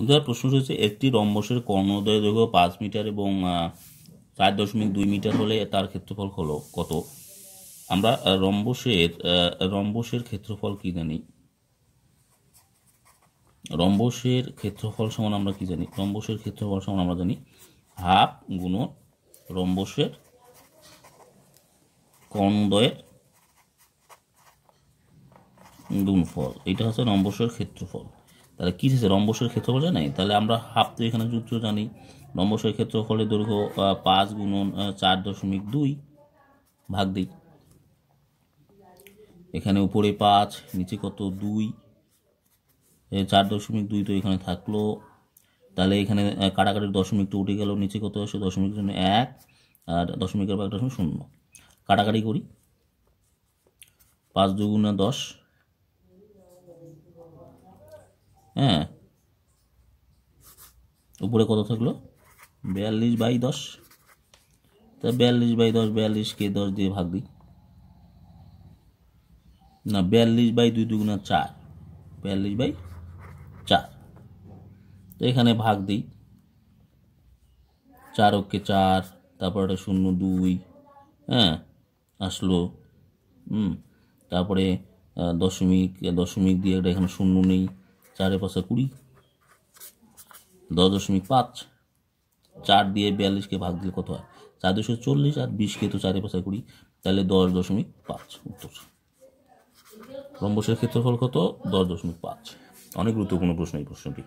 উদাহরণ প্রশ্ন রয়েছে একটি রম্বসের কর্ণদয় দৈর্ঘ্য পাঁচ মিটার এবং চার দশমিক দুই মিটার হলে তার ক্ষেত্রফল হলো কত আমরা রম্বসের রম্বসের ক্ষেত্রফল কী জানি রম্বসের ক্ষেত্রফল সমান আমরা কি জানি রম্বসের ক্ষেত্রফল সমান আমরা জানি হাফ গুণ রম্বসের কর্ণদয়ের গুণফল এটা হচ্ছে রম্বসের ক্ষেত্রফল তাহলে কী হয়েছে রম্বসের ক্ষেত্রফল জানি তাহলে আমরা হাফ তো এখানে যুদ্ধ জানি রম্বসের ক্ষেত্রফলের দৈর্ঘ্য পাঁচ গুণন চার দশমিক দুই ভাগ দিই এখানে উপরে পাঁচ নিচে কত দুই চার দশমিক দুই তো এখানে থাকলো তাহলে এখানে কাটাকাটির দশমিক তো উঠে গেল নিচে কত আসে দশমিক জন্য এক আর দশমিকের পর একটা শূন্য কাটাকাটি করি পাঁচ দুগুণা দশ হ্যাঁ উপরে কত থাকলো বিয়াল্লিশ বাই দশ তা বিয়াল্লিশ বাই দশ বিয়াল্লিশকে দশ দিয়ে ভাগ দিই না বিয়াল্লিশ বাই দুই দুগুণা চার বিয়াল্লিশ বাই চার তো এখানে ভাগ দিই চার ওকে চার তারপর একটা শূন্য দুই হ্যাঁ আসলো হুম তারপরে দশমিক দশমিক দিয়ে একটা এখানে শূন্য নেই চারে পাঁচে কুড়ি দশ দশমিক পাঁচ চার দিয়ে বিয়াল্লিশকে ভাগ দিলে কত হয় চার দুশো চল্লিশ আর বিশকে তো চারে পাঁচে কুড়ি তাহলে দশ দশমিক পাঁচ উত্তর রম্বসের ক্ষেত্রফল কত দশ দশমিক পাঁচ অনেক গুরুত্বপূর্ণ প্রশ্ন এই প্রশ্নটি